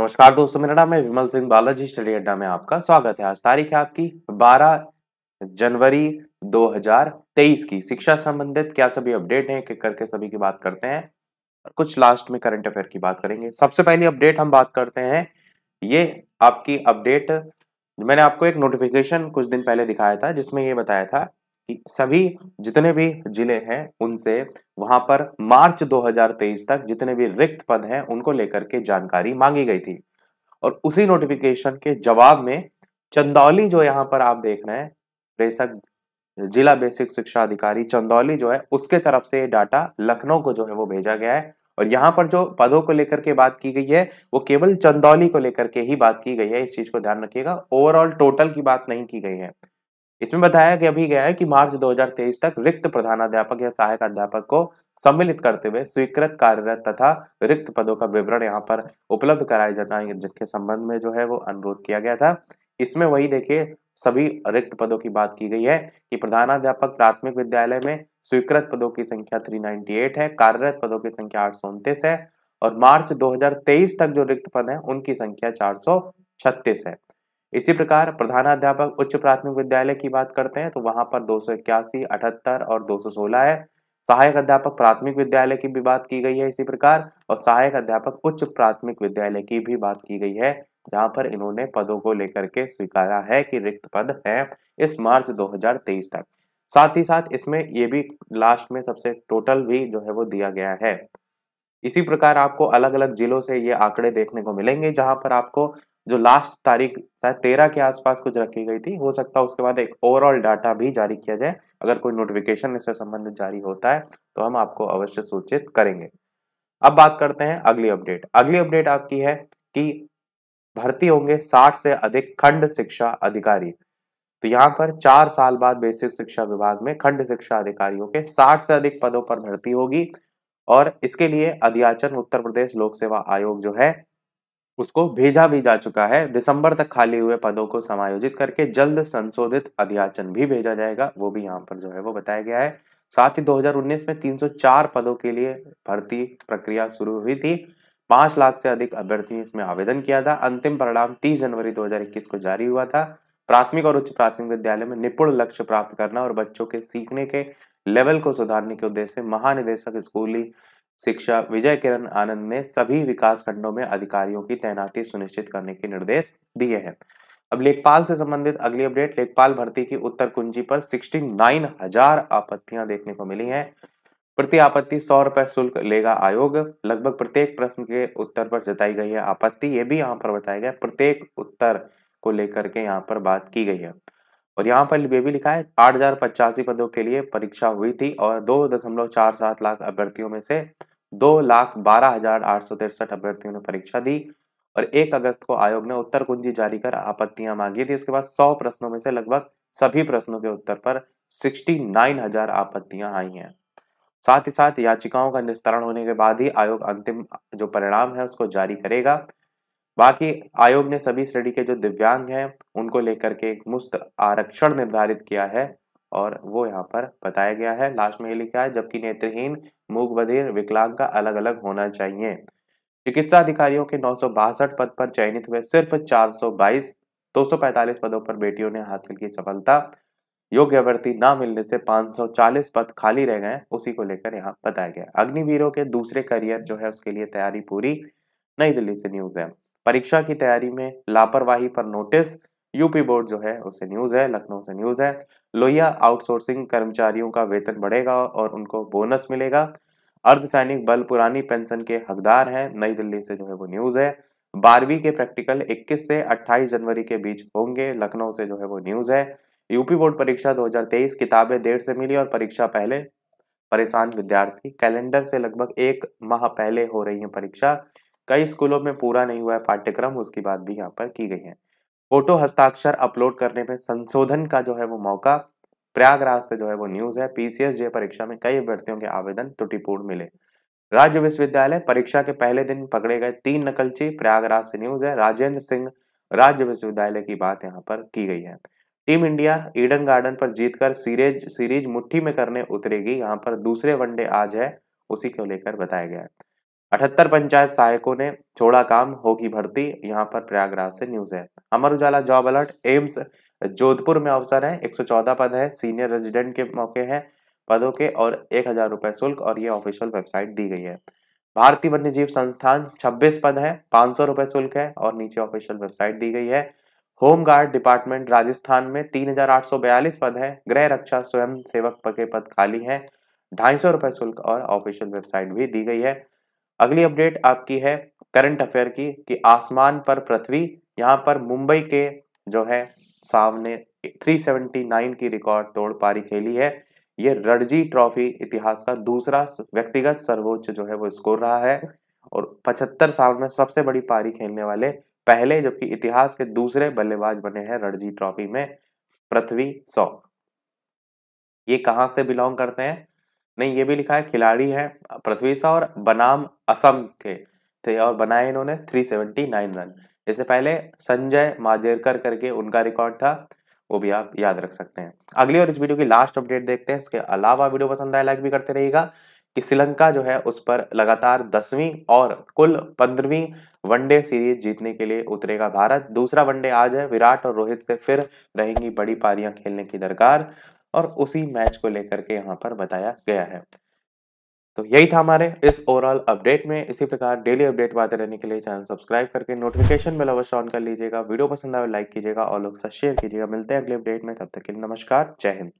नमस्कार दोस्तों मेरा नाम है विमल सिंह बालाजी स्टडी अड्डा में आपका स्वागत है आज तारीख है आपकी 12 जनवरी 2023 की शिक्षा संबंधित क्या सभी अपडेट हैं एक करके सभी की बात करते हैं कुछ लास्ट में करंट अफेयर की बात करेंगे सबसे पहली अपडेट हम बात करते हैं ये आपकी अपडेट मैंने आपको एक नोटिफिकेशन कुछ दिन पहले दिखाया था जिसमें ये बताया था सभी जितने भी जिले हैं उनसे वहां पर मार्च 2023 तक जितने भी रिक्त पद हैं उनको लेकर के जानकारी मांगी गई थी और उसी नोटिफिकेशन के जवाब में चंदौली जो यहां पर आप देख रहे हैं बेसक जिला बेसिक शिक्षा अधिकारी चंदौली जो है उसके तरफ से ये डाटा लखनऊ को जो है वो भेजा गया है और यहाँ पर जो पदों को लेकर के बात की गई है वो केवल चंदौली को लेकर के ही बात की गई है इस चीज को ध्यान रखिएगा ओवरऑल टोटल की बात नहीं की गई है इसमें बताया गया भी गया है कि मार्च 2023 तक रिक्त प्रधानाध्यापक या सहायक अध्यापक को सम्मिलित करते हुए स्वीकृत कार्यरत तथा रिक्त पदों का विवरण यहाँ पर उपलब्ध कराया जाना जिनके संबंध में जो है वो अनुरोध किया गया था इसमें वही देखिए सभी रिक्त पदों की बात की गई है कि प्रधानाध्यापक प्राथमिक विद्यालय में स्वीकृत पदों की संख्या 398 है कार्यरत पदों की संख्या आठ है और मार्च 2023 तक जो रिक्त पद हैं उनकी संख्या चार है इसी प्रकार प्रधानाध्यापक उच्च प्राथमिक विद्यालय की बात करते हैं तो वहां पर दो सौ इक्यासी अठहत्तर और 216 है सहायक अध्यापक प्राथमिक विद्यालय की भी बात की गई है इसी प्रकार और सहायक अध्यापक उच्च प्राथमिक विद्यालय की भी बात की गई है जहां पर इन्होंने पदों को लेकर के स्वीकारा है कि रिक्त पद है इस मार्च 2023 तक साथ ही साथ इसमें ये भी लास्ट में सबसे टोटल भी जो है वो दिया गया है इसी प्रकार आपको अलग अलग जिलों से ये आंकड़े देखने को मिलेंगे जहां पर आपको जो लास्ट तारीख शायद तेरह के आसपास कुछ रखी गई थी हो सकता है उसके बाद एक ओवरऑल डाटा भी जारी किया जाए अगर कोई नोटिफिकेशन इससे संबंधित जारी होता है तो हम आपको अवश्य सूचित करेंगे अब बात करते हैं अगली अपडेट अगली अपडेट आपकी है कि भर्ती होंगे साठ से अधिक खंड शिक्षा अधिकारी तो यहाँ पर चार साल बाद बेसिक शिक्षा विभाग में खंड शिक्षा अधिकारियों के साठ से अधिक पदों पर भर्ती होगी और इसके लिए अध्याचन उत्तर प्रदेश लोक सेवा आयोग जो है उसको भेजा भी जा चुका है दिसंबर तक खाली हुए पदों को समायोजित करके जल्द संशोधित अध्याचन भी भेजा जाएगा वो भी यहाँ पर जो है वो बताया गया है साथ ही 2019 में 304 पदों के लिए भर्ती प्रक्रिया शुरू हुई थी पांच लाख से अधिक अभ्यर्थियों इसमें आवेदन किया था अंतिम परिणाम 30 जनवरी 2021 को जारी हुआ था प्राथमिक और उच्च प्राथमिक विद्यालय में निपुण लक्ष्य प्राप्त करना और बच्चों के सीखने के लेवल को सुधारने के उद्देश्य से महानिदेशक स्कूली शिक्षा विजय किरण आनंद ने सभी विकास खंडों में अधिकारियों की तैनाती सुनिश्चित करने के निर्देश दिए हैं अब लेखपाल से संबंधित अगली अपडेट लेखपाल भर्ती की उत्तर कुंजी पर सिक्सटी नाइन हजार आपत्तियां देखने को मिली हैं प्रति आपत्ति सौ रुपए शुल्क लेगा आयोग लगभग प्रत्येक प्रश्न के उत्तर पर जताई गई है आपत्ति ये भी यहाँ पर बताया गया प्रत्येक उत्तर को लेकर के यहाँ पर बात की गई है और यहाँ पर ये भी लिखा है आठ हजार पचासी पदों के लिए परीक्षा हुई थी और दो दशमलव चार सात लाख अभ्यर्थियों में से दो लाख बारह हजार आठ सौ तिरसठ अभ्यर्थियों ने परीक्षा दी और एक अगस्त को आयोग ने उत्तर कुंजी जारी कर आपत्तियां मांगी थी उसके बाद सौ प्रश्नों में से लगभग सभी प्रश्नों के उत्तर पर सिक्सटी नाइन हजार आपत्तियां आई हैं साथ ही साथ याचिकाओं का निस्तारण होने के बाद ही आयोग अंतिम जो परिणाम है उसको जारी करेगा बाकी आयोग ने सभी श्रेणी के जो दिव्यांग हैं उनको लेकर के एक मुफ्त आरक्षण निर्धारित किया है और वो यहाँ पर बताया गया है लास्ट में ये लिखा है जबकि नेत्रहीन मूक बधिर विकलांग का अलग अलग होना चाहिए चिकित्सा अधिकारियों के नौ पद पर चयनित हुए सिर्फ 422 245 पदों पर बेटियों ने हासिल की सफलता योग्य भर्ती न मिलने से 540 पद खाली रह गए उसी को लेकर यहाँ बताया गया अग्निवीरों के दूसरे करियर जो है उसके लिए तैयारी पूरी नई दिल्ली से न्यूज है परीक्षा की तैयारी में लापरवाही पर नोटिस यूपी बोर्ड जो है उसे न्यूज़ है लखनऊ से न्यूज़ है लोहिया आउटसोर्सिंग कर्मचारियों का वेतन बढ़ेगा और उनको बोनस मिलेगा अर्धसैनिक बल पुरानी पेंशन के हकदार हैं नई दिल्ली से जो है वो न्यूज़ है बारहवीं के प्रैक्टिकल 21 से 28 जनवरी के बीच होंगे लखनऊ से जो है वो न्यूज़ है यूपी बोर्ड परीक्षा 2023 किताबें देर से मिली और परीक्षा पहले परेशान विद्यार्थी कैलेंडर से लगभग एक माह पहले हो रही है परीक्षा कई स्कूलों में पूरा नहीं हुआ है पाठ्यक्रम उसकी बात भी यहाँ पर की गई है फोटो हस्ताक्षर अपलोड करने में संशोधन का जो है वो मौका प्रयागराज से जो है वो न्यूज है पीसीएस जे परीक्षा में कई अभ्यर्थियों के आवेदन त्रुटिपूर्ण मिले राज्य विश्वविद्यालय परीक्षा के पहले दिन पकड़े गए तीन नकलची प्रयागराज से न्यूज है राजेंद्र सिंह राज्य विश्वविद्यालय की बात यहाँ पर की गई है टीम इंडिया ईडन गार्डन पर जीतकर सीरीज सीरीज मुट्ठी में करने उतरेगी यहाँ पर दूसरे वनडे आज है उसी को लेकर बताया गया है अठहत्तर पंचायत सहायकों ने छोड़ा काम होगी भर्ती यहाँ पर प्रयागराज से न्यूज है Amar Ujala job alert AIIMS Jodhpur में अवसर है 114 पद है सीनियर रेजिडेंट के मौके हैं पदों के और एक हजार रुपए शुल्क और ये ऑफिशियल वेबसाइट दी गई है भारतीय वन्य जीव संस्थान 26 पद है पांच सौ रुपए शुल्क है और नीचे ऑफिशियल वेबसाइट दी गई है होमगार्ड डिपार्टमेंट राजस्थान में बयालीस पद है गृह रक्षा स्वयं सेवक के पद खाली है ढाई सौ रुपए शुल्क और ऑफिशियल वेबसाइट भी दी गई है अगली अपडेट आपकी है करंट अफेयर की कि आसमान पर पृथ्वी यहाँ पर मुंबई के जो है सामने 379 की रिकॉर्ड तोड़ पारी खेली है ये रणजी ट्रॉफी इतिहास का दूसरा व्यक्तिगत सर्वोच्च जो है वो स्कोर रहा है और 75 साल में सबसे बड़ी पारी खेलने वाले पहले जबकि इतिहास के दूसरे बल्लेबाज बने हैं रणजी ट्रॉफी में पृथ्वी सौ ये कहाँ से बिलोंग करते हैं नहीं ये भी लिखा है खिलाड़ी है पृथ्वी शाह और बनाम असम के थे और बनाए इन्होंने 379 रन इससे पहले संजय माजेरकर करके उनका रिकॉर्ड था वो भी आप याद रख सकते हैं अगली और इस वीडियो की लास्ट अपडेट देखते हैं इसके अलावा वीडियो पसंद आए लाइक भी करते रहेगा कि श्रीलंका जो है उस पर लगातार दसवीं और कुल पंद्रहवीं वनडे सीरीज जीतने के लिए उतरेगा भारत दूसरा वनडे आज है विराट और रोहित से फिर रहेंगी बड़ी पारियां खेलने की दरकार और उसी मैच को लेकर के यहाँ पर बताया गया है तो यही था हमारे इस ओवरऑल अपडेट में इसी प्रकार डेली अपडेट पाते रहने के लिए चैनल सब्सक्राइब करके नोटिफिकेशन बेल अवश्य ऑन कर लीजिएगा वीडियो पसंद आए तो लाइक कीजिएगा और लोग साथ शेयर कीजिएगा मिलते हैं अगले अपडेट में तब तक के लिए नमस्कार जय हिंद